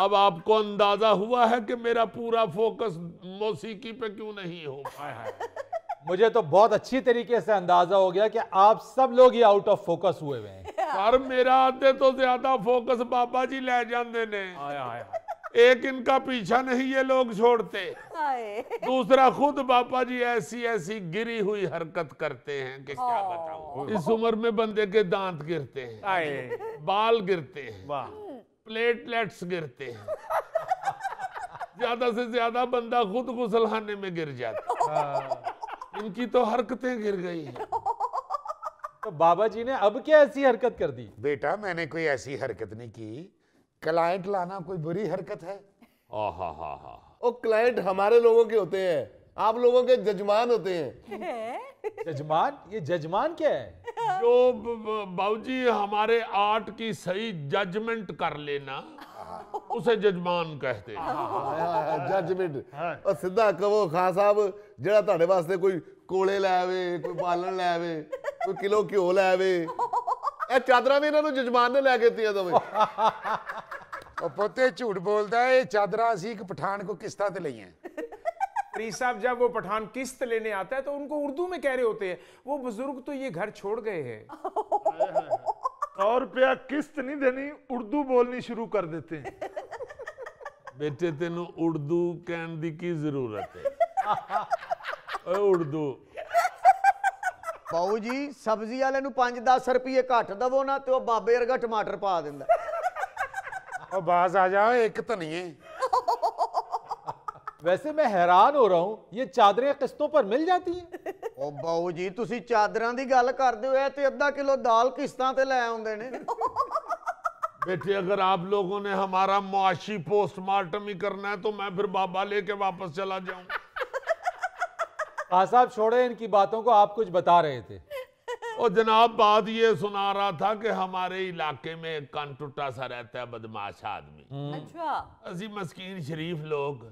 अब आपको अंदाजा हुआ है कि मेरा पूरा फोकस मौसीकी पे क्यों नहीं हो पाया है मुझे तो बहुत अच्छी तरीके से अंदाजा हो गया कि आप सब लोग ही आउट ऑफ फोकस हुए हुए हैं पर मेरा आते तो ज्यादा फोकस बाबा जी ले जाते ने एक इनका पीछा नहीं ये लोग छोड़ते दूसरा खुद बापा जी ऐसी ऐसी गिरी हुई हरकत करते हैं कि क्या हाँ। बताऊं इस उम्र में बंदे के दांत गिरते हैं बाल गिरते हैं वाह प्लेटलेट्स गिरते हैं ज्यादा से ज्यादा बंदा खुद गुसलखाने में गिर जाता इनकी तो हरकतें गिर गई हैं तो बाबा जी ने अब क्या ऐसी हरकत कर दी बेटा मैंने कोई ऐसी हरकत नहीं की क्लाइंट लाना कोई बुरी हरकत है ओ क्लाइंट हमारे लोगों के होते हैं आप लोगों के जजमान होते हैं जजमान ये जजमान क्या है जो बाबूजी हमारे आर्ट की सही जजमेंट कर लेना उसे जजमान कहते हैं जजमेंट और सीधा कहो खान साहब ਜਿਹੜਾ ਤੁਹਾਡੇ ਵਾਸਤੇ ਕੋਈ ਕੋਲੇ ਲੈ ਆਵੇ ਕੋਈ ਪਾਲਣ ਲੈ ਆਵੇ ਕੋਈ ਕਿਲੋ ਘਿਓ ਲੈ ਆਵੇ ਇਹ ਚਾਦਰਾਂ ਵੀ ਇਹਨਾਂ ਨੂੰ ਜਜਮਾਨ ਨੇ ਲੈ ਕੇ ਦਿੱਤੀਆਂ ਦੋਵੇਂ ਉਹ ਪੁੱਤੇ ਝੂਠ ਬੋਲਦਾ ਇਹ ਚਾਦਰਾਂ ਅਸੀਂ ਇੱਕ ਪਠਾਨ ਕੋ ਕਿਸ਼ਤਾਂ ਤੇ ਲਈਆਂ परी साहब जब वो पठान किस्त लेने आता है तो उनको उर्दू में कह रहे होते हैं वो बुजुर्ग तो ये घर छोड़ गए हैं सौ रुपया किस्त नहीं देनी उर्दू बोलनी शुरू कर देते हैं बेटे तेन उर्दू कहने की की जरूरत है उर्दू ਬਾਉ जी सब्जी वाले पांच दस रुपये घट ਘੱਟ ना तो बाबे ਉਹ टमाटर पा दिता बाज आ जाओ एक तो नहीं है वैसे मैं हैरान हो रहा हूँ ये चादरें किस्तों पर मिल जाती हैं ओ ਬਾਉ जी ਤੁਸੀਂ ਚਾਦਰਾਂ ਦੀ गल ਕਰਦੇ ਹੋ ਤੇ अद्धा किलो दाल ਕਿਸ਼ਤਾਂ ਤੇ लै ਆਉਂਦੇ ਨੇ बेटे अगर आप लोगों ने हमारा मुआशी पोस्टमार्टम ही करना है तो मैं फिर बाबा लेके वापस चला जाऊं हाँ साहब छोड़े इनकी बातों को आप कुछ बता रहे थे और जनाब बात ये सुना रहा था कि हमारे इलाके में एक टूटा सा रहता है बदमाश आदमी हम्म। अच्छा अजी मस्किन शरीफ लोग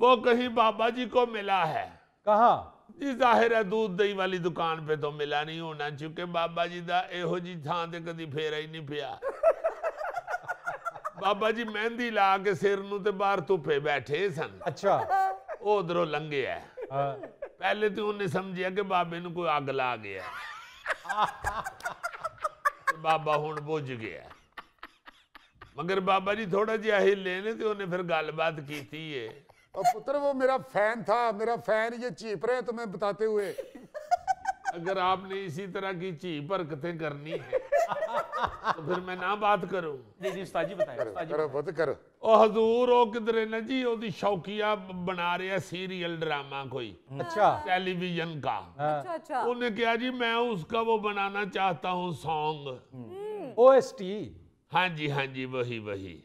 वो कहीं बाबा जी को मिला है कहा ਜੀ ਜ਼ਾਹਿਰ ਹੈ ਦੁੱਧ ਦਹੀਂ ਵਾਲੀ ਦੁਕਾਨ 'ਤੇ ਤੋਂ ਮਿਲਾ ਨਹੀਂ ਹੋਣਾ ਕਿਉਂਕਿ ਬਾਬਾ ਜੀ ਦਾ ਇਹੋ ਜੀ ਥਾਂ ਤੇ ਕਦੀ ਫੇਰਾ ਹੀ ਨਹੀਂ ਪਿਆ ਬਾਬਾ ਜੀ ਮਹਿੰਦੀ ਲਾ ਕੇ ਸਿਰ ਨੂੰ ਤੇ ਬਾਹਰ ਧੁੱਪੇ ਬੈਠੇ ਸਨ ਅੱਛਾ ਉਹ ਉਧਰੋਂ ਲੰਘਿਆ ਪਹਿਲੇ ਤੇ ਉਹਨੇ ਸਮਝਿਆ ਕਿ ਬਾਬੇ ਨੂੰ ਕੋਈ ਅੱਗ ਲਾ ਗਿਆ ਬਾਬਾ ਹੁਣ ਬੁੱਝ ਗਿਆ ਮਗਰ ਬਾਬਾ ਜੀ ਥੋੜਾ ਜਿਹਾ ਹਿੱਲੇ ਨੇ ਤੇ ਉਹਨੇ ਫਿਰ ਗੱਲਬਾਤ ਕੀਤੀ ਏ और पुत्र वो मेरा फैन था मेरा फैन ये चीप रहे तुम्हें बताते हुए अगर आपने इसी तरह की चीप हरकतें करनी है तो फिर मैं ना बात करूं जी करो जी तो शौकिया बना रहे सीरियल ड्रामा कोई अच्छा टेलीविजन का हाँ। अच्छा अच्छा उन्हें कहा जी मैं उसका वो बनाना चाहता हूँ सॉन्ग टी हाँ जी हाँ जी वही वही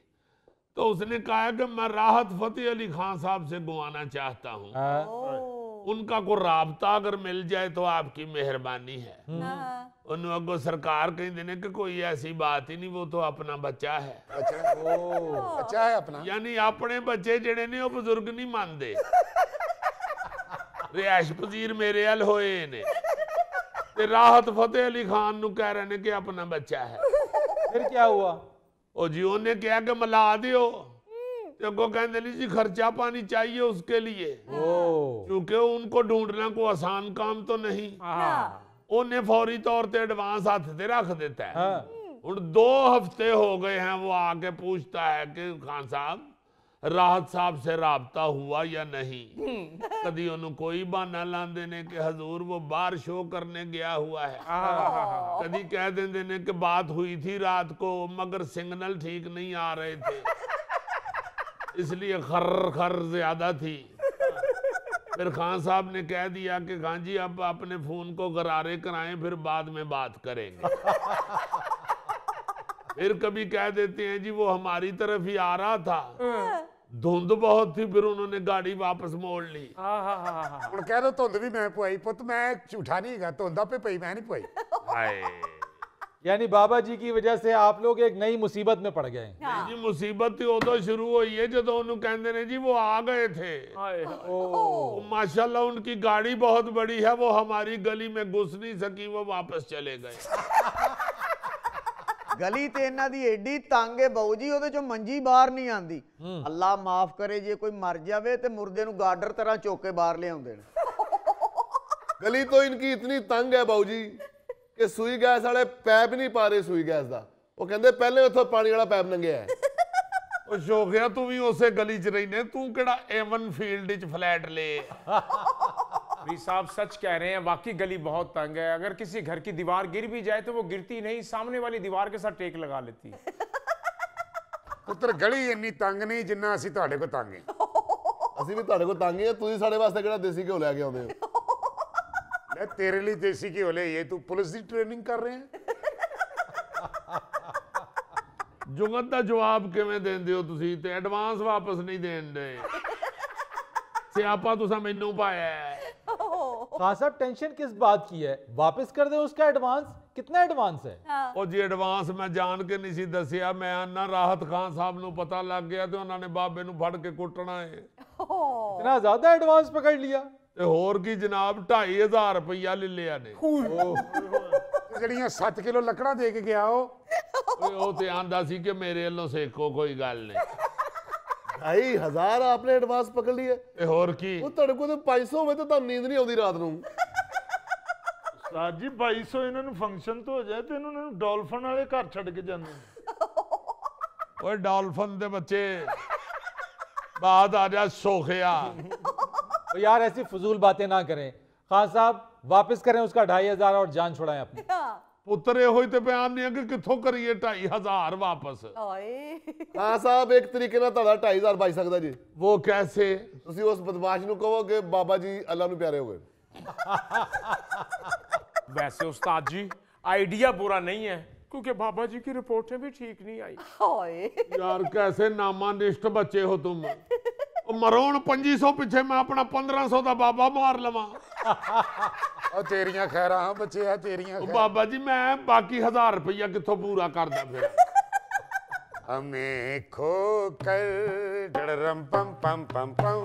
तो उसने कहा कि मैं राहत फतेह अली खान साहब से गुआना चाहता हूँ हाँ। उनका को रहा अगर मिल जाए तो आपकी मेहरबानी है हम्म। हाँ। उन सरकार कहीं देने के कोई ऐसी बात ही नहीं वो तो अपना बच्चा है बच्चा है अपना यानी अपने बच्चे जड़े ने बुजुर्ग नहीं मानते रिहायश पजीर मेरे अल होए ने राहत फतेह अली खान कह रहे ने कि अपना बच्चा है फिर क्या हुआ जी ਜੀ क्या के ਕਿ दियो ਦਿਓ कहते नहीं जी खर्चा पानी चाहिए उसके लिए क्योंकि उनको ढूंढना को आसान काम तो नहीं हाँ। उन्हें फौरी तौर पे एडवांस हाथ से रख देता है हूँ दो हफ्ते हो गए हैं वो आके पूछता है कि खान साहब राहत साहब से रबता हुआ या नहीं हम्म। कभी कोई बहाना ला देने के हजूर वो बार शो करने गया हुआ है कभी कह देने दे के बात हुई थी रात को मगर सिग्नल ठीक नहीं आ रहे थे इसलिए खर खर ज्यादा थी फिर खान साहब ने कह दिया कि खान जी आप अपने फोन को गरारे कराए फिर बाद में बात करेंगे फिर कभी कह देते हैं जी वो हमारी तरफ ही आ रहा था हाँ। धुंध बहुत थी फिर उन्होंने गाड़ी वापस मोड़ ली हाँ हाँ हाँ हाँ ਰਿਹਾ ਧੁੰਦ ਵੀ ਮੈਂ ਪੁਆਈ ਪੁੱਤ ਮੈਂ ਝੂਠਾ ਨਹੀਂ ਹੈਗਾ ਧੁੰਦਾ ਪੇ ਪਈ ਮੈਂ ਨਹੀਂ ਪੁਆਈ हाय यानी बाबा जी की वजह से आप लोग एक नई मुसीबत में पड़ गए जी हाँ। मुसीबत ही तो शुरू ਸ਼ੁਰੂ ਹੋਈ जो तो ਉਹਨੂੰ ने जी वो आ गए थे ओ, तो माशाल्लाह उनकी गाड़ी बहुत बड़ी है वो हमारी गली में घुस नहीं सकी वो वापस चले गए ਗਲੀ ਤੇ ਇਹਨਾਂ ਦੀ ਏਡੀ ਤੰਗ ਹੈ ਬਹੁ ਜੀ ਉਹਦੇ ਚੋਂ ਮੰਜੀ ਬਾਹਰ ਨਹੀਂ ਆਂਦੀ ਅੱਲਾ ਮਾਫ ਕਰੇ ਜੇ ਕੋਈ ਮਰ ਜਾਵੇ ਤੇ ਮੁਰਦੇ ਨੂੰ ਗਾਰਡਰ ਤਰ੍ਹਾਂ ਚੋਕ ਕੇ ਬਾਹਰ ਲਿਆਉਂਦੇ ਨੇ ਗਲੀ ਤੋਂ ਇਨਕੀ ਇਤਨੀ ਤੰਗ ਹੈ ਬਹੁ ਜੀ ਕਿ ਸੂਈ ਗੈਸ ਵਾਲੇ ਪੈਪ ਨਹੀਂ ਪਾ ਰਹੇ ਸੂਈ ਗੈਸ ਦਾ ਉਹ ਕਹਿੰਦੇ ਪਹਿਲੇ ਉੱਥੋਂ ਪਾਣੀ ਵਾਲਾ ਪੈਪ ਲੰਗਿਆ ਹੈ ਉਹ ਸ਼ੋਖਿਆ ਤੂੰ ਵੀ ਉਸੇ ਗਲੀ 'ਚ ਰਹਿਨੇ ਤੂੰ ਕਿਹੜਾ ਐਵਨ ਫੀਲਡ 'ਚ ਫਲੈਟ ਲੇ री साहब सच कह रहे हैं बाकी गली बहुत तंग है अगर किसी घर की दीवार गिर भी जाए तो वो गिरती नहीं सामने वाली दीवार के साथ टेक लगा लेती पुत्र गली इन तंग नहीं जिन्ना असि तंग है असं भी तो तंग है तुम सा देसी घ्यो लैके आ तेरे लिए देसी घ्यो ले तू पुलिस की ट्रेनिंग कर रहे जुगत का जवाब किए दे एडवांस वापस नहीं दे स्यापा तुसा मैनू पाया है खास टेंशन किस बात की है वापस कर दे उसका एडवांस कितना एडवांस है हाँ। ओ जी एडवांस मैं जान के नहीं सी दसिया मैं आना राहत खान साहब नु पता लग गया तो उन्होंने बाबे नु फड़ के कुटना है इतना ज्यादा एडवांस पकड़ लिया ते की जनाब 2500 रुपया ले लिया ने तो जड़ियां 7 किलो लकड़ा दे के गया ओ ते आंदा सी के मेरे लो से कोई गल नहीं ਢਾਈ ਹਜ਼ਾਰ ਆਪਨੇ ਐਡਵਾਂਸ ਪਕੜ ਲਈ ਹੈ ਇਹ ਹੋਰ ਕੀ ਉਹ ਤੁਹਾਡੇ ਕੋਲ ਤਾਂ 500 ਹੋਵੇ ਤਾਂ ਤੁਹਾਨੂੰ ਨੀਂਦ ਨਹੀਂ ਆਉਂਦੀ ਰਾਤ ਨੂੰ ਉਸਤਾਦ ਜੀ 2200 ਇਹਨਾਂ ਨੂੰ ਫੰਕਸ਼ਨ ਤੋਂ ਹੋ ਜਾਏ ਤੇ ਇਹਨਾਂ ਨੂੰ ਡਾਲਫਨ ਵਾਲੇ ਘਰ ਛੱਡ ਕੇ ਜਾਂਦੇ ਓਏ ਡਾਲਫਨ ਦੇ ਬੱਚੇ ਬਾਤ ਆ ਜਾ ਸੋਖਿਆ तो यार ऐसी फजूल बातें ना करें खान साहब वापस करें उसका ढाई हजार और जान छुड़ाएं अपनी ਪੁੱਤਰ ਇਹੋ ਹੀ ਤੇ ਬਿਆਨ ਨਹੀਂ ਹੈ ਕਿ ਕਿੱਥੋਂ ਕਰੀਏ 2500 ਵਾਪਸ ਓਏ ਹਾਂ ਸਾਹਿਬ ਇੱਕ ਤਰੀਕੇ ਨਾਲ ਤੁਹਾਡਾ 2500 ਬਚ ਸਕਦਾ ਜੀ ਉਹ ਕੈਸੇ ਤੁਸੀਂ ਉਸ ਬਦਮਾਸ਼ ਨੂੰ ਕਹੋ ਕਿ ਬਾਬਾ ਜੀ ਅੱਲਾ वैसे उस्ताद जी आइडिया बुरा नहीं है क्योंकि बाबा जी की रिपोर्टें भी ठीक नहीं आई यार कैसे नामानिष्ट बच्चे हो तुम मरो पंजी सौ पिछे मैं अपना पंद्रह सौ का बाबा मार लवा तेरिया ਤੇਰੀਆਂ ਖੈਰਾਂ ਹਾਂ ਬੱਚਿਆ ਤੇਰੀਆਂ ਉਹ ਬਾਬਾ ਜੀ ਮੈਂ हमें खो कर डरम पम पम पम पम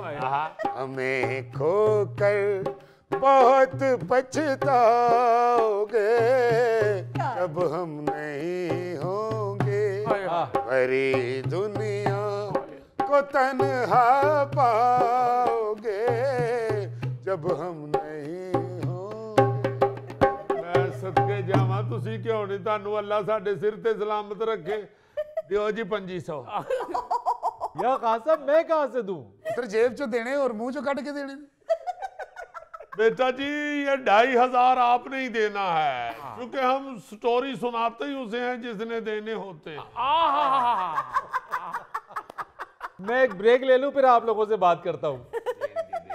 हमें खो कर बहुत पछताओगे जब हम नहीं होंगे परी दुनिया को तन पाओगे जब हम सदके जावा क्यों नहीं ਨਹੀਂ ਤੁਹਾਨੂੰ ਅੱਲਾ सिर ते सलामत रखे ਰੱਖੇ बेटा जी ये ढाई हजार आपने ही देना है क्योंकि हम स्टोरी सुनाते ही उसे हैं जिसने देने होते हैं मैं एक ब्रेक ले लूं फिर आप लोगों से बात करता हूँ